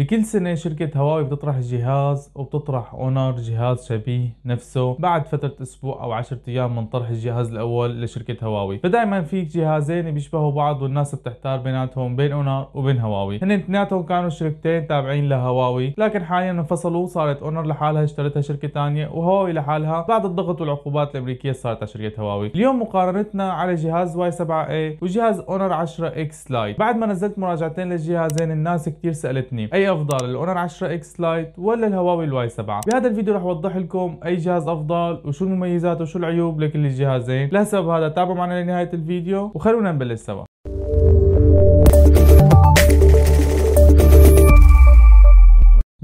بكل سنة شركة هواوي بتطرح جهاز وبتطرح اونر جهاز شبيه نفسه بعد فترة اسبوع او عشرة ايام من طرح الجهاز الاول لشركة هواوي فدائما في جهازين بيشبهوا بعض والناس بتحتار بيناتهم بين اونر وبين هواوي هن اثنيناتهم كانوا شركتين تابعين لهواوي لكن حاليا انفصلوا صارت اونر لحالها اشترتها شركة ثانية وهواوي لحالها بعد الضغط والعقوبات الامريكية صارت على شركة هواوي اليوم مقارنتنا على جهاز واي 7 a إيه وجهاز اونر 10 اكس لايت بعد ما نزلت مراجعتين للجهازين الناس كثير سألتني اي افضل الاونر 10 اكس لايت ولا الهواوي الواي 7 بهذا الفيديو رح اوضح لكم اي جهاز افضل وشو المميزات وشو العيوب لكل الجهازين لهسه هذا تابعوا معنا لنهايه الفيديو وخلونا نبلش سوا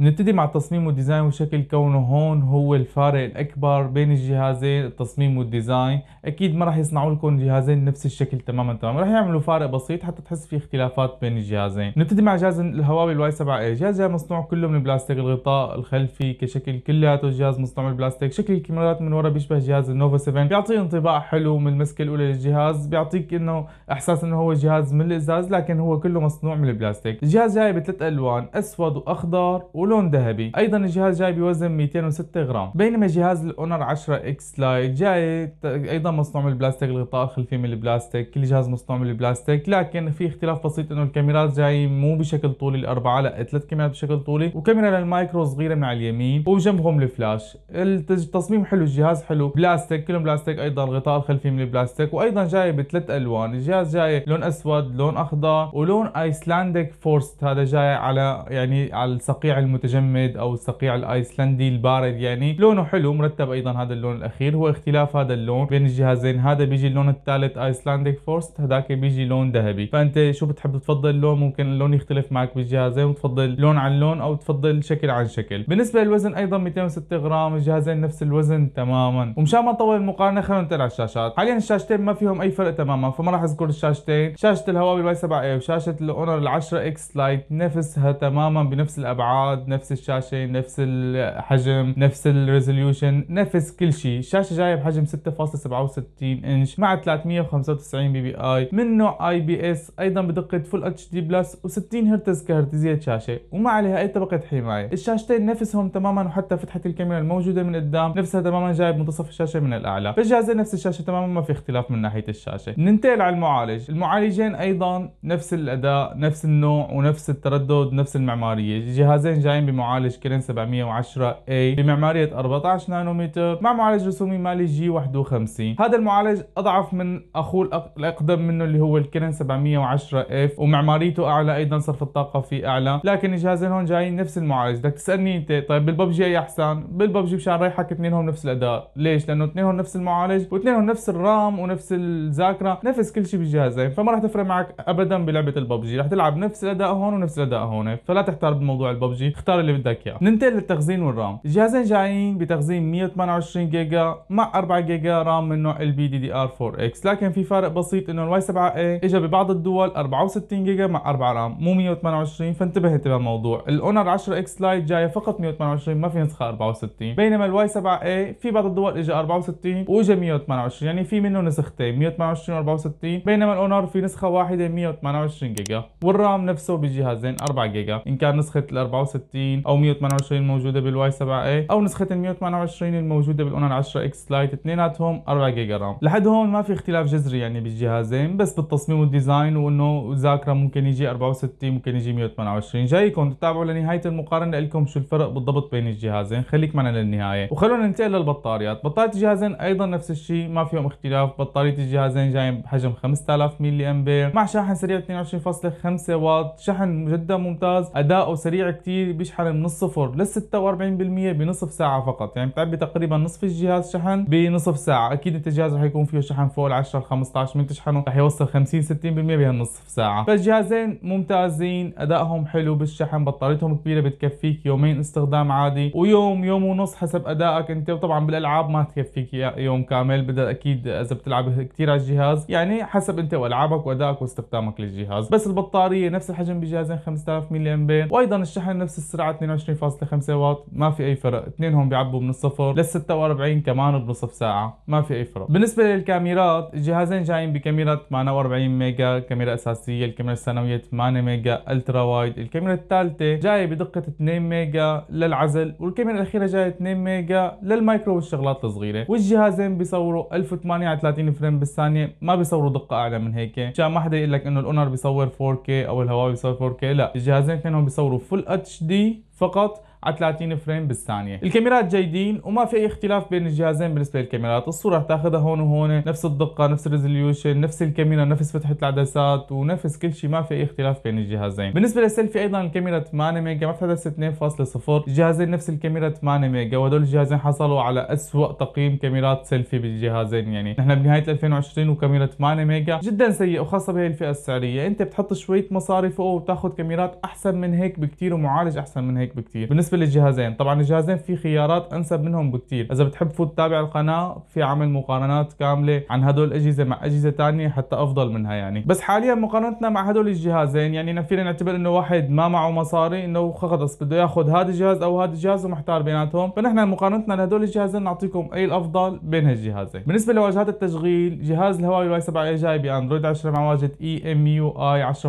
نبتدي مع التصميم والديزاين وشكل كونه هون هو الفارق الاكبر بين الجهازين التصميم والديزاين اكيد ما راح يصنعوا لكم جهازين نفس الشكل تماما تماما راح يعملوا فارق بسيط حتى تحس في اختلافات بين الجهازين نبتدي مع جهاز الهواوي الواي 7 اي جهاز مصنوع كله من البلاستيك الغطاء الخلفي كشكل كلياته الجهاز مصنوع من البلاستيك شكل الكاميرات من ورا بيشبه جهاز النوفا 7 بيعطي انطباع حلو من المسكه الاولى للجهاز بيعطيك انه احساس انه هو جهاز من الازاز لكن هو كله مصنوع من البلاستيك الجهاز جاي بثلاث الوان اسود واخضر و ولون ذهبي ايضا الجهاز جاي بوزن 206 غرام بينما جهاز الاونر 10 اكس لايت جاي ايضا مصنوع من البلاستيك الغطاء الخلفي من البلاستيك كل جهاز مصنوع من البلاستيك لكن في اختلاف بسيط انه الكاميرات جاي مو بشكل طولي الاربعه لا ثلاث كاميرات بشكل طولي وكاميرا للمايكرو صغيره من على اليمين وجنبهم الفلاش التصميم حلو الجهاز حلو بلاستيك كلهم بلاستيك ايضا الغطاء الخلفي من البلاستيك وايضا جاي بثلاث الوان الجهاز جاي لون اسود لون اخضر ولون ايسلاندك فورست هذا جاي على يعني على الصقيع المد المتجمد او الصقيع الايسلندي البارد يعني لونه حلو مرتب ايضا هذا اللون الاخير هو اختلاف هذا اللون بين الجهازين هذا بيجي اللون الثالث ايسلانديك فورست هذاك بيجي لون ذهبي فانت شو بتحب تفضل لون ممكن اللون يختلف معك بالجهازين وتفضل لون عن لون او تفضل شكل عن شكل بالنسبه للوزن ايضا 206 غرام الجهازين نفس الوزن تماما ومشان ما نطول المقارنه خلينا نطلع على الشاشات حاليا الشاشتين ما فيهم اي فرق تماما فما راح اذكر الشاشتين شاشه الهواوي واي 7 اي وشاشه الاونر ال 10 اكس لايت نفسها تماما بنفس الابعاد نفس الشاشه نفس الحجم نفس الريزوليوشن نفس كل شيء الشاشه جايه بحجم 6.67 انش مع 395 بي بي اي من نوع اي بي اس ايضا بدقه فول اتش دي بلس و60 هرتز كهرتزيه شاشه وما عليها اي طبقه حمايه الشاشتين نفسهم تماما وحتى فتحه الكاميرا الموجوده من قدام نفسها تماما جايه بمنتصف الشاشه من الاعلى فالجهازين نفس الشاشه تماما ما في اختلاف من ناحيه الشاشه ننتقل على المعالج المعالجين ايضا نفس الاداء نفس النوع ونفس التردد نفس المعماريه الجهازين جايين بمعالج كيرن 710 اي بمعمارية 14 نانومتر مع معالج رسومي مالي جي 51 هذا المعالج اضعف من اخوه الاقدم منه اللي هو الكيرن 710 اف ومعماريته اعلى ايضا صرف الطاقة فيه اعلى لكن الجهازين هون جايين نفس المعالج بدك تسألني انت طيب بالببجي اي احسن بالببجي مشان ريحك اثنينهم نفس الاداء ليش لانه اثنينهم نفس المعالج واثنينهم نفس الرام ونفس الذاكرة نفس كل شيء بالجهازين يعني فما راح تفرق معك ابدا بلعبة الببجي راح تلعب نفس الاداء هون ونفس الاداء هون فلا تحتار بموضوع الببجي اختار اللي بدك اياه ننتقل للتخزين والرام الجهازين جايين بتخزين 128 جيجا مع 4 جيجا رام من نوع البي دي دي ار 4 اكس لكن في فرق بسيط انه الواي 7 اي اجى ببعض الدول 64 جيجا مع 4 رام مو 128 فانتبه انتبه الموضوع الاونر 10 اكس لايت جايه فقط 128 ما في نسخه 64 بينما الواي 7 اي في بعض الدول اجى 64 واجى 128 يعني في منه نسختين 128 و64 بينما الاونر في نسخه واحده 128 جيجا والرام نفسه بجهازين 4 جيجا ان كان نسخه ال 64 168 او 128 الموجوده بالواي 7 اي او نسخه ال 128 الموجوده بالاونر 10 اكس لايت اثنيناتهم 4 جيجا رام لحد هون ما في اختلاف جذري يعني بالجهازين بس بالتصميم والديزاين وانه ذاكره ممكن يجي 64 ممكن يجي 128 جايكم تتابعوا لنهايه المقارنه لكم شو الفرق بالضبط بين الجهازين خليك معنا للنهايه وخلونا ننتقل للبطاريات بطاريه الجهازين ايضا نفس الشيء ما فيهم اختلاف بطاريه الجهازين جايين بحجم 5000 ملي امبير مع شاحن سريع 22.5 واط شحن جدا ممتاز اداؤه سريع كثير بيشحن من الصفر لل 46% بنصف ساعة فقط يعني بتعبي تقريبا نصف الجهاز شحن بنصف ساعة اكيد انت الجهاز رح يكون فيه شحن فوق ال 10 ل 15 من تشحنه رح يوصل 50 60% بهالنصف ساعة فالجهازين ممتازين ادائهم حلو بالشحن بطاريتهم كبيرة بتكفيك يومين استخدام عادي ويوم يوم ونص حسب ادائك انت وطبعا بالالعاب ما تكفيك يوم كامل بدل اكيد اذا بتلعب كثير على الجهاز يعني حسب انت والعابك وادائك واستخدامك للجهاز بس البطارية نفس الحجم بجهازين 5000 ملي امبير وايضا الشحن نفس السرعه 22.5 واط ما في اي فرق اثنينهم بيعبوا من الصفر لل 46 كمان بنصف ساعه ما في اي فرق بالنسبه للكاميرات الجهازين جايين بكاميرا 48 ميجا كاميرا اساسيه الكاميرا الثانويه 8 ميجا الترا وايد الكاميرا الثالثه جايه بدقه 2 ميجا للعزل والكاميرا الاخيره جايه 2 ميجا للمايكرو والشغلات الصغيره والجهازين بيصوروا 1080 على 30 فريم بالثانيه ما بيصوروا دقه اعلى من هيك مشان ما حدا يقول لك انه الاونر بيصور 4K او الهواوي بيصور 4K لا الجهازين اثنينهم بيصوروا فول اتش دي three فقط على 30 فريم بالثانية الكاميرات جيدين وما في اي اختلاف بين الجهازين بالنسبة للكاميرات الصورة تاخذها هون وهون نفس الدقة نفس الريزوليوشن نفس الكاميرا نفس فتحة العدسات ونفس كل شيء ما في اي اختلاف بين الجهازين بالنسبة للسيلفي ايضا الكاميرا 8 ميجا ما حدث 2.0 الجهازين نفس الكاميرا 8 ميجا وهدول الجهازين حصلوا على اسوأ تقييم كاميرات سيلفي بالجهازين يعني نحن بنهاية 2020 وكاميرا 8 ميجا جدا سيء وخاصة بهي الفئة السعرية انت بتحط شوية مصاري فوق وتاخذ كاميرات احسن من هيك بكثير ومعالج احسن من هيك هيك بكثير بالنسبه للجهازين طبعا الجهازين في خيارات انسب منهم بكثير اذا بتحب فوت تتابع القناه في عمل مقارنات كامله عن هدول الاجهزه مع اجهزه ثانيه حتى افضل منها يعني بس حاليا مقارنتنا مع هدول الجهازين يعني فينا نعتبر انه واحد ما معه مصاري انه خلص بده ياخذ هذا الجهاز او هذا الجهاز ومحتار بيناتهم فنحن مقارنتنا لهدول الجهازين نعطيكم اي الافضل بين هالجهازين بالنسبه لواجهات التشغيل جهاز الهواوي واي 7 اي جاي باندرويد 10 مع واجهه اي ام يو اي 10.1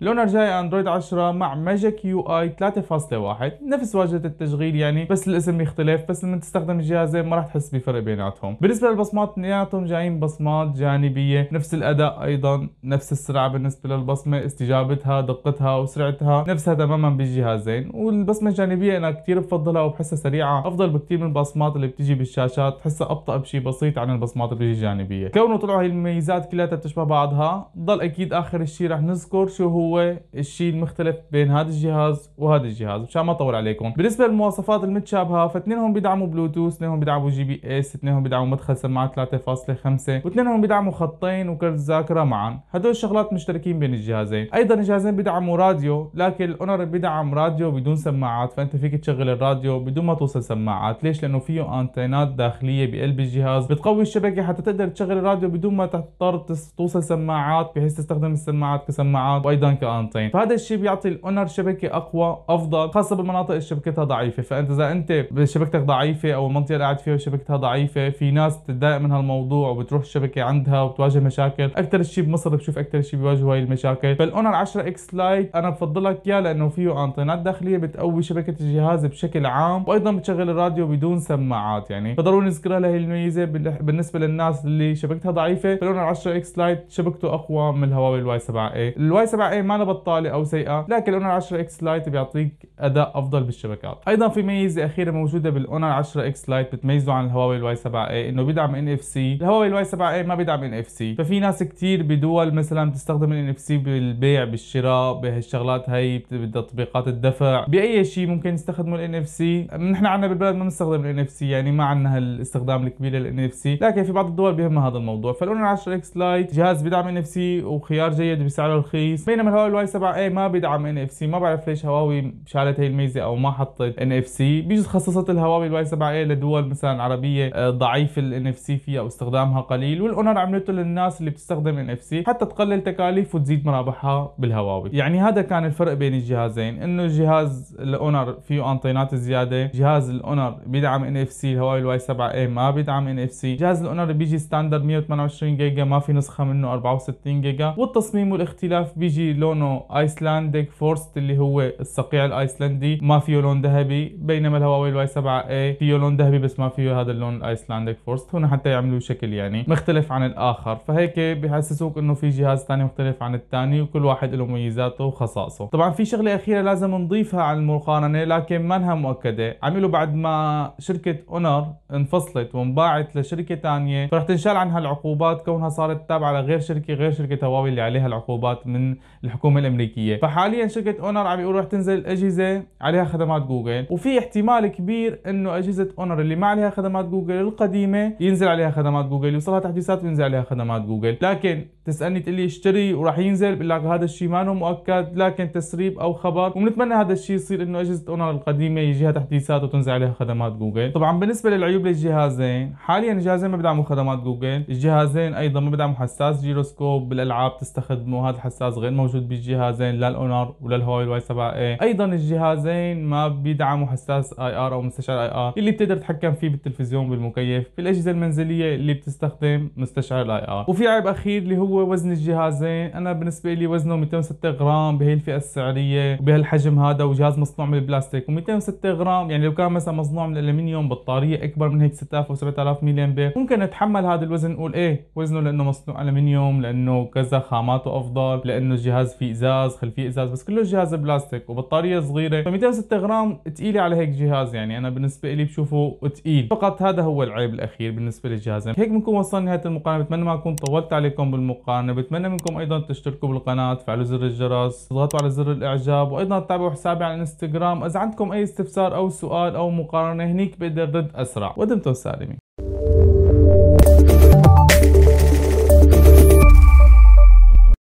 لونر جاي اندرويد 10 مع ماجيك يو اي 3.1 مصدر واحد نفس واجهه التشغيل يعني بس الاسم يختلف بس لما تستخدم الجهازين ما راح تحس بفرق بيناتهم بالنسبه للبصمات اثنيناتهم جايين بصمات جانبيه نفس الاداء ايضا نفس السرعه بالنسبه للبصمه استجابتها دقتها وسرعتها نفسها تماما بالجهازين والبصمه الجانبيه انا كثير بفضلها وبحسها سريعه افضل بكثير من البصمات اللي بتيجي بالشاشات بحسها ابطا بشيء بسيط عن البصمات اللي بتيجي الجانبيه كونه طلعوا هي المميزات كلها بتشبه بعضها ضل اكيد اخر شيء رح نذكر شو هو الشيء المختلف بين هذا الجهاز وهذا الجهاز بعض مشان ما اطول عليكم بالنسبه للمواصفات المتشابهه فاثنينهم بيدعموا بلوتوث اثنينهم بيدعموا جي بي اس اثنينهم بيدعموا مدخل سماعات 3.5 واثنينهم بيدعموا خطين وكرت ذاكره معا هدول الشغلات مشتركين بين الجهازين ايضا الجهازين بيدعموا راديو لكن الاونر بيدعم راديو بدون سماعات فانت فيك تشغل الراديو بدون ما توصل سماعات ليش لانه فيه انتينات داخليه بقلب الجهاز بتقوي الشبكه حتى تقدر تشغل الراديو بدون ما تضطر توصل سماعات بحيث تستخدم السماعات كسماعات وايضا كانتين فهذا الشيء بيعطي الاونر شبكه اقوى افضل خاصه بالمناطق اللي شبكتها ضعيفه فانت اذا انت شبكتك ضعيفه او المنطقه اللي قاعد فيها شبكتها ضعيفه في ناس بتتضايق من هالموضوع وبتروح الشبكه عندها وبتواجه مشاكل اكثر شيء بمصر بشوف اكثر شيء بيواجهوا هاي المشاكل فالاونر 10 اكس لايت انا بفضل لك اياه لانه فيه انطينات داخليه بتقوي شبكه الجهاز بشكل عام وايضا بتشغل الراديو بدون سماعات يعني فضروري نذكرها لهي الميزه بالنسبه للناس اللي شبكتها ضعيفه فالاونر 10 اكس لايت شبكته اقوى من الهواوي الواي 7 اي الواي 7 اي ما بطاله او سيئه لكن الاونر 10 اكس لايت بيعطيك اداء افضل بالشبكات ايضا في ميزه اخيره موجوده بالاونر 10 اكس لايت بتميزه عن الهواوي الواي 7 a إيه، انه بيدعم ان اف سي الهواوي الواي 7 a إيه ما بيدعم ان اف سي ففي ناس كثير بدول مثلا بتستخدم الان اف سي بالبيع بالشراء بهالشغلات هي بتطبيقات الدفع باي شيء ممكن يستخدموا الان اف سي نحن عندنا بالبلد ما بنستخدم الان اف سي يعني ما عندنا هالاستخدام الكبير للان اف سي لكن في بعض الدول بيهمها هذا الموضوع فالاونر 10 اكس لايت جهاز بيدعم ان اف سي وخيار جيد بسعره رخيص بينما الهواوي الواي 7 اي ما بيدعم ان اف سي ما بعرف ليش هواوي شال شالت هي الميزه او ما حطت ان اف سي بيجوز خصصت الهواوي الواي 7 اي لدول مثلا عربيه آه، ضعيف الان اف سي فيها او استخدامها قليل والاونر عملته للناس اللي بتستخدم ان اف سي حتى تقلل تكاليف وتزيد مرابحها بالهواوي يعني هذا كان الفرق بين الجهازين انه جهاز الاونر فيه انطينات زياده جهاز الاونر بيدعم ان اف سي الهواوي الواي 7 اي ما بيدعم ان اف سي جهاز الاونر بيجي ستاندرد 128 جيجا ما في نسخه منه 64 جيجا والتصميم والاختلاف بيجي لونه ايسلانديك فورست اللي هو الصقيع الايسلاندي الايسلندي ما فيه لون ذهبي بينما الهواوي الواي 7 اي فيه لون ذهبي بس ما فيه هذا اللون الايسلنديك فورست هنا حتى يعملوا شكل يعني مختلف عن الاخر فهيك بحسسوك انه في جهاز ثاني مختلف عن الثاني وكل واحد له مميزاته وخصائصه طبعا في شغله اخيره لازم نضيفها على المقارنه لكن ما مؤكده عملوا بعد ما شركه اونر انفصلت وانباعت لشركه ثانيه فرح تنشال عنها العقوبات كونها صارت تابعه لغير شركه غير شركه هواوي اللي عليها العقوبات من الحكومه الامريكيه فحاليا شركه اونر عم يقولوا رح تنزل اجهزه اجهزه عليها خدمات جوجل وفي احتمال كبير انه اجهزه اونر اللي ما عليها خدمات جوجل القديمه ينزل عليها خدمات جوجل يوصلها تحديثات وينزل عليها خدمات جوجل لكن تسالني تقول لي اشتري وراح ينزل بقول لك هذا الشيء ما مؤكد لكن تسريب او خبر وبنتمنى هذا الشيء يصير انه اجهزه اونر القديمه يجيها تحديثات وتنزل عليها خدمات جوجل طبعا بالنسبه للعيوب للجهازين حاليا الجهازين ما بيدعموا خدمات جوجل الجهازين ايضا ما بيدعموا حساس جيروسكوب بالالعاب تستخدمه هذا الحساس غير موجود بالجهازين لا الاونر ولا الهواوي واي 7 اي ايضا الج الجهازين ما بيدعموا حساس اي ار او مستشعر اي ار اللي بتقدر تتحكم فيه بالتلفزيون بالمكيف بالاجهزه المنزليه اللي بتستخدم مستشعر الاي ار وفي عيب اخير اللي هو وزن الجهازين انا بالنسبه لي وزنه 206 غرام بهي الفئه السعريه وبهالحجم هذا وجهاز مصنوع من البلاستيك و206 غرام يعني لو كان مثلا مصنوع من الالمنيوم بطاريه اكبر من هيك 6000 و7000 ملي امبير ممكن اتحمل هذا الوزن نقول ايه وزنه لانه مصنوع الومنيوم لانه كذا خاماته افضل لانه الجهاز فيه ازاز خلفيه ازاز بس كله جهاز بلاستيك وبطاريه صغيره صغيره ف 206 غرام ثقيله على هيك جهاز يعني انا بالنسبه لي بشوفه ثقيل فقط هذا هو العيب الاخير بالنسبه للجهاز يعني هيك بنكون وصلنا نهايه المقارنه بتمنى ما اكون طولت عليكم بالمقارنه بتمنى منكم ايضا تشتركوا بالقناه تفعلوا زر الجرس تضغطوا على زر الاعجاب وايضا تتابعوا حسابي على الانستغرام اذا عندكم اي استفسار او سؤال او مقارنه هنيك بقدر رد اسرع ودمتم سالمين